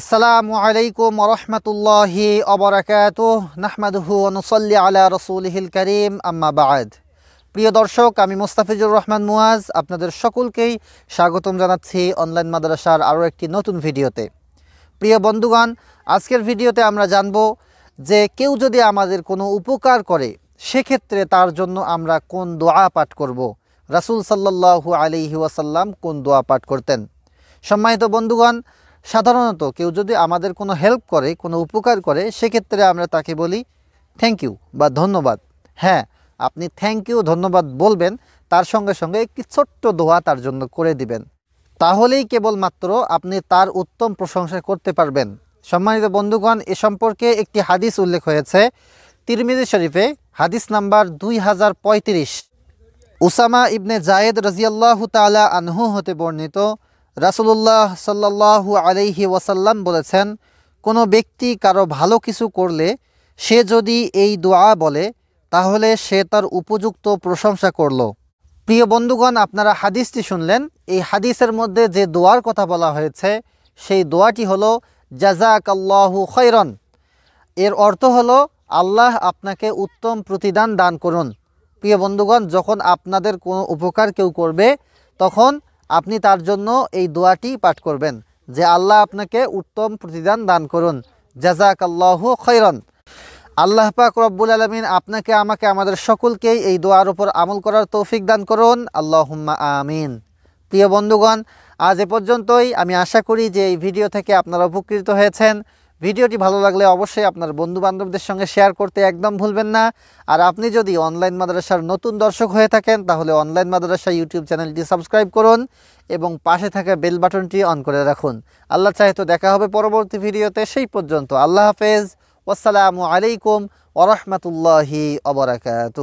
আসসালামু আলাইকুম রহমতুল্লাহি অবরাকাত নাহমাদহু অনুসল্লি আলা হিল করিম আম্মা বাদ প্রিয় দর্শক আমি মোস্তাফিজুর রহমান মুয়াজ আপনাদের সকলকেই স্বাগতম জানাচ্ছি অনলাইন মাদ্রাসার আরও একটি নতুন ভিডিওতে প্রিয় বন্ধুগণ আজকের ভিডিওতে আমরা জানব যে কেউ যদি আমাদের কোনো উপকার করে সেক্ষেত্রে তার জন্য আমরা কোন দোয়া পাঠ করব। রাসুল সাল্লাহু আলিহি ওয়াসাল্লাম কোন দোয়া পাঠ করতেন সম্মানিত বন্ধুগণ সাধারণত কেউ যদি আমাদের কোনো হেল্প করে কোনো উপকার করে সেক্ষেত্রে আমরা তাকে বলি থ্যাংক ইউ বা ধন্যবাদ হ্যাঁ আপনি থ্যাংক ইউ ধন্যবাদ বলবেন তার সঙ্গে সঙ্গে একটি ছোট্ট দোয়া তার জন্য করে দিবেন তাহলেই কেবলমাত্র আপনি তার উত্তম প্রশংসা করতে পারবেন সম্মানিত বন্ধুগণ এ সম্পর্কে একটি হাদিস উল্লেখ হয়েছে তিরমিজি শরীফে হাদিস নাম্বার দুই হাজার পঁয়ত্রিশ উসামা ইবনে জায়েদ রাজিয়াল্লাহ তালা আনহু হতে বর্ণিত রাসুল্লাহ সাল্লাহ আলাইহি ওয়াসাল্লাম বলেছেন কোনো ব্যক্তি কারো ভালো কিছু করলে সে যদি এই দোয়া বলে তাহলে সে তার উপযুক্ত প্রশংসা করল প্রিয় বন্ধুগণ আপনারা হাদিসটি শুনলেন এই হাদিসের মধ্যে যে দোয়ার কথা বলা হয়েছে সেই দোয়াটি হলো জাজাকাল্লাহু খৈরন এর অর্থ হলো আল্লাহ আপনাকে উত্তম প্রতিদান দান করুন প্রিয় বন্ধুগণ যখন আপনাদের কোনো উপকার কেউ করবে তখন আপনি তার জন্য এই দোয়াটি পাঠ করবেন যে আল্লাহ আপনাকে উত্তম প্রতিদান দান করুন জাজাক আল্লাহ খৈরন আল্লাহ পাক রব্বুল আলমিন আপনাকে আমাকে আমাদের সকলকেই এই দোয়ার উপর আমল করার তৌফিক দান করুন আল্লাহ আমিন প্রিয় বন্ধুগণ আজ এ পর্যন্তই আমি আশা করি যে এই ভিডিও থেকে আপনারা উপকৃত হয়েছেন ভিডিওটি ভালো লাগলে অবশ্যই আপনার বন্ধু বান্ধবদের সঙ্গে শেয়ার করতে একদম ভুলবেন না আর আপনি যদি অনলাইন মাদ্রাসার নতুন দর্শক হয়ে থাকেন তাহলে অনলাইন মাদ্রাসা ইউটিউব চ্যানেলটি সাবস্ক্রাইব করুন এবং পাশে থাকা বেল বাটনটি অন করে রাখুন আল্লাহ চাহে তো দেখা হবে পরবর্তী ভিডিওতে সেই পর্যন্ত আল্লাহ হাফেজ আসসালামু আলাইকুম ওরহমতুল্লাহি অবরাকাত